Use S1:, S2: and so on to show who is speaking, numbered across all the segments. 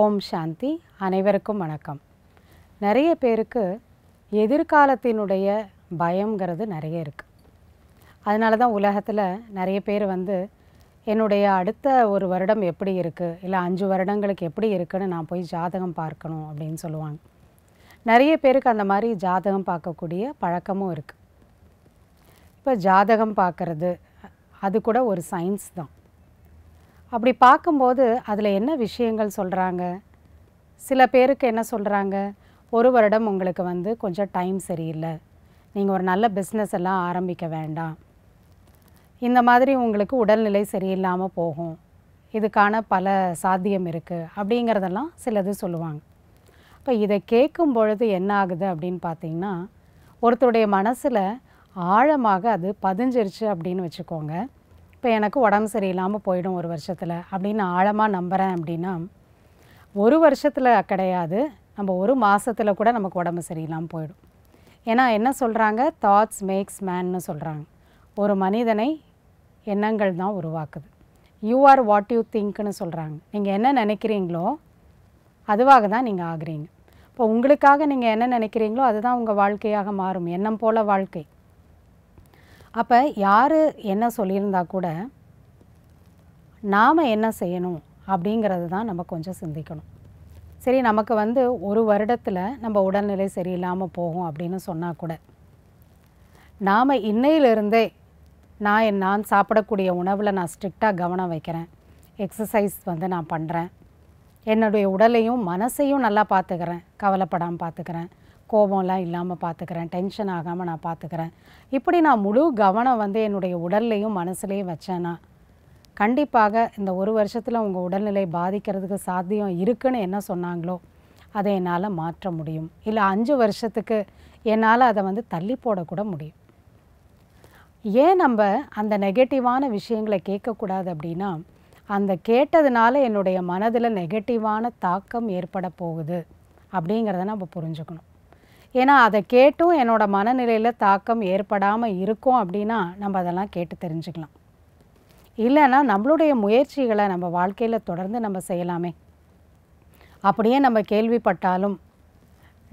S1: ஓம் சாந்தி அனைவருக்கும் வணக்கம் நிறைய பேருக்கு எதிர்காலத்தினுடைய பயங்கிறது நிறைய இருக்குது அதனால தான் உலகத்தில் நிறைய பேர் வந்து என்னுடைய அடுத்த ஒரு வருடம் எப்படி இருக்குது இல்லை அஞ்சு வருடங்களுக்கு எப்படி இருக்குன்னு நான் போய் ஜாதகம் பார்க்கணும் அப்படின்னு சொல்லுவாங்க நிறைய பேருக்கு அந்த மாதிரி ஜாதகம் பார்க்கக்கூடிய பழக்கமும் இருக்குது இப்போ ஜாதகம் பார்க்குறது அது கூட ஒரு சயின்ஸ் தான் அப்படி பார்க்கும்போது அதில் என்ன விஷயங்கள் சொல்கிறாங்க சில பேருக்கு என்ன சொல்கிறாங்க ஒரு வருடம் உங்களுக்கு வந்து கொஞ்சம் டைம் சரியில்லை நீங்கள் ஒரு நல்ல பிஸ்னஸ் எல்லாம் ஆரம்பிக்க வேண்டாம் இந்த மாதிரி உங்களுக்கு உடல்நிலை சரியில்லாமல் போகும் இதுக்கான பல சாத்தியம் இருக்குது அப்படிங்கிறதெல்லாம் சிலது சொல்லுவாங்க இப்போ இதை கேட்கும் பொழுது என்ன ஆகுது அப்படின்னு பார்த்திங்கன்னா ஒருத்தருடைய மனசில் ஆழமாக அது பதிஞ்சிருச்சு அப்படின்னு வச்சுக்கோங்க இப்போ எனக்கு உடம்பு சரியில்லாமல் போயிடும் ஒரு வருஷத்தில் அப்படின்னு ஆழமாக நம்புகிறேன் அப்படின்னா ஒரு வருஷத்தில் கிடையாது நம்ம ஒரு மாதத்தில் கூட நமக்கு உடம்பு சரியில்லாமல் போயிடும் ஏன்னா என்ன சொல்கிறாங்க தாட்ஸ் மேக்ஸ் மேன்னு சொல்கிறாங்க ஒரு மனிதனை எண்ணங்கள் தான் உருவாக்குது யூ ஆர் வாட் யூ திங்க்னு சொல்கிறாங்க நீங்கள் என்ன நினைக்கிறீங்களோ அதுவாக தான் நீங்கள் ஆகிறீங்க இப்போ உங்களுக்காக நீங்கள் என்ன நினைக்கிறீங்களோ அதுதான் உங்கள் வாழ்க்கையாக மாறும் எண்ணம் போல வாழ்க்கை அப்போ யார் என்ன சொல்லியிருந்தா கூட நாம் என்ன செய்யணும் அப்படிங்கிறது தான் நம்ம கொஞ்சம் சிந்திக்கணும் சரி நமக்கு வந்து ஒரு வருடத்தில் நம்ம உடல்நிலை சரியில்லாமல் போகும் அப்படின்னு சொன்னால் கூட நாம் இன்னையிலிருந்தே நான் நான் சாப்பிடக்கூடிய உணவில் நான் ஸ்ட்ரிக்டாக கவனம் வைக்கிறேன் எக்ஸசைஸ் வந்து நான் பண்ணுறேன் என்னுடைய உடலையும் மனசையும் நல்லா பார்த்துக்கிறேன் கவலைப்படாமல் பார்த்துக்கிறேன் கோபம்லாம் இல்லாமல் பார்த்துக்கிறேன் டென்ஷன் ஆகாமல் நான் பார்த்துக்கிறேன் இப்படி நான் முழு கவனம் வந்து என்னுடைய உடல்லையும் மனசுலையும் வச்சேன்னா கண்டிப்பாக இந்த ஒரு வருஷத்தில் உங்கள் உடல்நிலை பாதிக்கிறதுக்கு சாத்தியம் இருக்குதுன்னு என்ன சொன்னாங்களோ அதை என்னால் மாற்ற முடியும் இல்லை அஞ்சு வருஷத்துக்கு என்னால் அதை வந்து தள்ளி போடக்கூட முடியும் ஏன் நம்ம அந்த நெகட்டிவான விஷயங்களை கேட்கக்கூடாது அப்படின்னா அந்த கேட்டதுனால என்னுடைய மனதில் நெகட்டிவான தாக்கம் ஏற்பட போகுது அப்படிங்கிறத நம்ம புரிஞ்சுக்கணும் ஏன்னா அதை கேட்டும் என்னோடய மனநிலையில் தாக்கம் ஏற்படாமல் இருக்கும் அப்படின்னா நம்ம அதெல்லாம் கேட்டு தெரிஞ்சுக்கலாம் இல்லைன்னா நம்மளுடைய முயற்சிகளை நம்ம வாழ்க்கையில் தொடர்ந்து நம்ம செய்யலாமே அப்படியே நம்ம கேள்விப்பட்டாலும்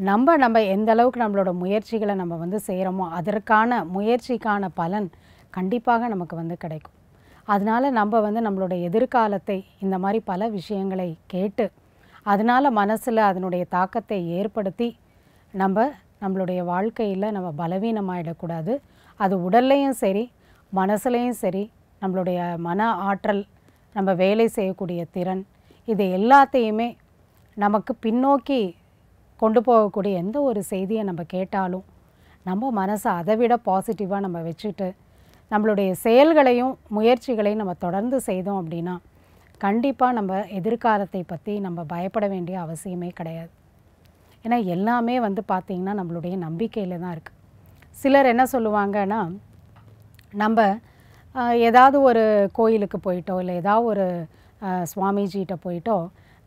S1: நம்ம நம்ம எந்த அளவுக்கு நம்மளோட முயற்சிகளை நம்ம வந்து செய்கிறோமோ அதற்கான முயற்சிக்கான பலன் கண்டிப்பாக நமக்கு வந்து கிடைக்கும் அதனால் நம்ம வந்து நம்மளோட எதிர்காலத்தை இந்த மாதிரி பல விஷயங்களை கேட்டு அதனால் மனசில் அதனுடைய தாக்கத்தை ஏற்படுத்தி நம்ம நம்மளுடைய வாழ்க்கையில் நம்ம பலவீனமாகிடக்கூடாது அது உடல்லையும் சரி மனசுலையும் சரி நம்மளுடைய மன ஆற்றல் நம்ம வேலை செய்யக்கூடிய திறன் இது எல்லாத்தையுமே நமக்கு பின்னோக்கி கொண்டு போகக்கூடிய எந்த ஒரு செய்தியை நம்ம கேட்டாலும் நம்ம மனசை அதை விட பாசிட்டிவாக நம்ம வச்சுட்டு நம்மளுடைய செயல்களையும் முயற்சிகளையும் நம்ம தொடர்ந்து செய்தோம் அப்படின்னா கண்டிப்பாக நம்ம எதிர்காலத்தை பற்றி நம்ம பயப்பட வேண்டிய அவசியமே கிடையாது ஏன்னா எல்லாமே வந்து பார்த்திங்கன்னா நம்மளுடைய நம்பிக்கையில் தான் இருக்குது சிலர் என்ன சொல்லுவாங்கன்னா நம்ம ஏதாவது ஒரு கோயிலுக்கு போயிட்டோ இல்லை ஏதாவது ஒரு சுவாமிஜிகிட்ட போயிட்டோ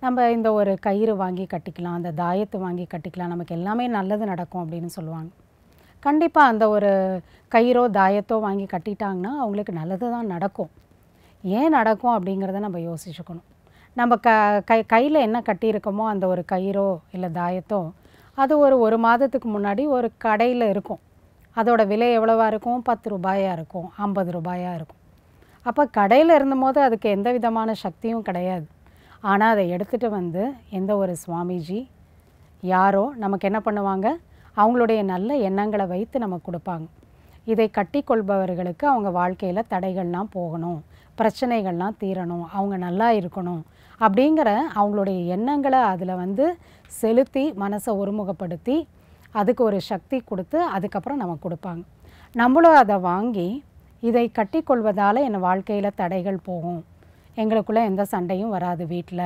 S1: நம்ம இந்த ஒரு கயிறு வாங்கி கட்டிக்கலாம் அந்த தாயத்தை வாங்கி கட்டிக்கலாம் நமக்கு எல்லாமே நல்லது நடக்கும் அப்படின்னு சொல்லுவாங்க கண்டிப்பாக அந்த ஒரு கயிறோ தாயத்தோ வாங்கி கட்டிட்டாங்கன்னா அவங்களுக்கு நல்லது தான் நடக்கும் ஏன் நடக்கும் அப்படிங்கிறத நம்ம யோசிச்சுக்கணும் நம்ம க கை கையில் என்ன கட்டியிருக்கோமோ அந்த ஒரு கயிறோ இல்லை தாயத்தோ அது ஒரு ஒரு மாதத்துக்கு முன்னாடி ஒரு கடையில் இருக்கும் அதோடய விலை எவ்வளோவா இருக்கும் பத்து ரூபாயாக இருக்கும் ஐம்பது ரூபாயாக இருக்கும் அப்போ கடையில் இருந்தபோது அதுக்கு எந்த விதமான சக்தியும் கிடையாது ஆனால் அதை எடுத்துகிட்டு வந்து எந்த ஒரு சுவாமிஜி யாரோ நமக்கு என்ன பண்ணுவாங்க அவங்களுடைய நல்ல எண்ணங்களை வைத்து நமக்கு கொடுப்பாங்க இதை கட்டி கொள்பவர்களுக்கு அவங்க வாழ்க்கையில் தடைகள்லாம் போகணும் பிரச்சனைகள்லாம் தீரணும் அவங்க நல்லா இருக்கணும் அப்படிங்கிற அவங்களுடைய எண்ணங்களை அதில் வந்து செலுத்தி மனசை ஒருமுகப்படுத்தி அதுக்கு ஒரு சக்தி கொடுத்து அதுக்கப்புறம் நமக்கு கொடுப்பாங்க நம்மளும் அதை வாங்கி இதை கட்டி கொள்வதால் என் வாழ்க்கையில் தடைகள் போகும் எங்களுக்குள்ளே எந்த சண்டையும் வராது வீட்டில்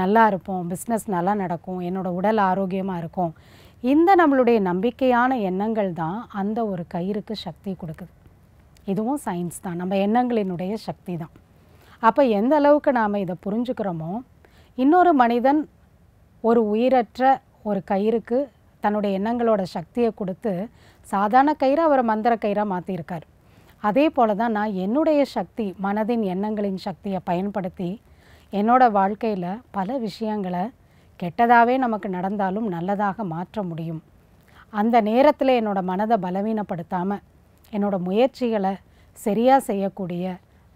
S1: நல்லா இருப்போம் பிஸ்னஸ் நல்லா நடக்கும் என்னோடய உடல் ஆரோக்கியமாக இருக்கும் இந்த நம்மளுடைய நம்பிக்கையான எண்ணங்கள் தான் அந்த ஒரு கயிறுக்கு சக்தி கொடுக்குது இதுவும் சயின்ஸ் தான் நம்ம எண்ணங்களினுடைய சக்தி தான் அப்போ எந்த அளவுக்கு நாம் இதை புரிஞ்சுக்கிறோமோ இன்னொரு மனிதன் ஒரு உயிரற்ற ஒரு கயிறுக்கு தன்னுடைய எண்ணங்களோட சக்தியை கொடுத்து சாதாரண கயிறை அவர் மந்திர கயிறாக மாற்றியிருக்கார் அதே போல் தான் நான் என்னுடைய சக்தி மனதின் எண்ணங்களின் சக்தியை பயன்படுத்தி என்னோடய வாழ்க்கையில் பல விஷயங்களை கெட்டதாகவே நமக்கு நடந்தாலும் நல்லதாக மாற்ற முடியும் அந்த நேரத்தில் என்னோடய மனதை பலவீனப்படுத்தாமல் என்னோடய முயற்சிகளை சரியாக செய்யக்கூடிய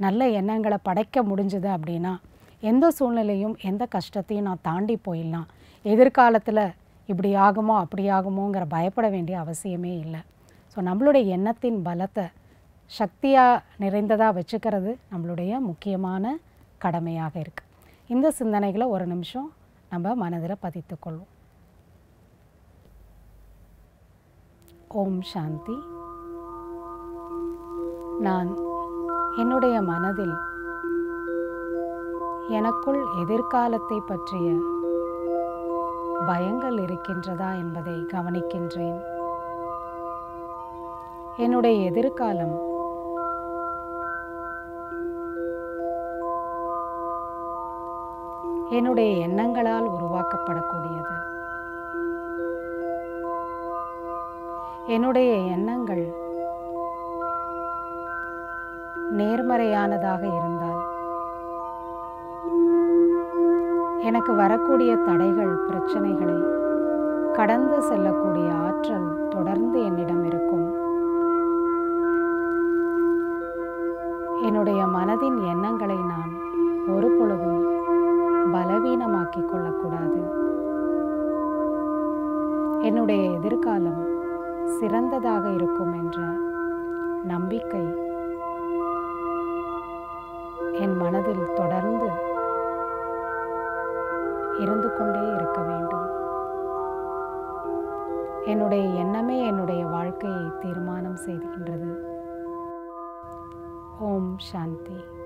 S1: நல்ல எண்ணங்களை படைக்க முடிஞ்சுது அப்படின்னா எந்த சூழ்நிலையும் எந்த கஷ்டத்தையும் நான் தாண்டி போயிடலாம் எதிர்காலத்தில் இப்படி ஆகுமோ அப்படி ஆகுமோங்கிற பயப்பட வேண்டிய அவசியமே இல்லை ஸோ நம்மளுடைய எண்ணத்தின் பலத்தை சக்தியாக நிறைந்ததாக வச்சுக்கிறது நம்மளுடைய முக்கியமான கடமையாக இருக்குது இந்த சிந்தனைகளை ஒரு நிமிஷம் நம்ம மனதில் பதித்துக்கொள்வோம் ஓம் சாந்தி நான் என்னுடைய மனதில் எனக்குள் எதிர்காலத்தை பற்றிய பயங்கள் இருக்கின்றதா என்பதை கவனிக்கின்றேன் என்னுடைய எதிர்காலம் என்னுடைய எண்ணங்களால் உருவாக்கப்படக்கூடியது என்னுடைய எண்ணங்கள் நேர்மறையானதாக இருந்தால் எனக்கு வரக்கூடிய தடைகள் பிரச்சனைகளை கடந்து செல்லக்கூடிய ஆற்றல் தொடர்ந்து என்னிடம் இருக்கும் என்னுடைய மனதின் எண்ணங்களை நான் உருவாக்கிக் கொள்ளக்கூடாது என்னுடைய எதிர்காலம் சிறந்ததாக இருக்கும் என்ற நம்பிக்கை என் மனதில் தொடர்ந்து இருந்து கொண்டே இருக்க வேண்டும் என்னுடைய எண்ணமே என்னுடைய வாழ்க்கையை தீர்மானம் செய்கின்றது ஓம் சாந்தி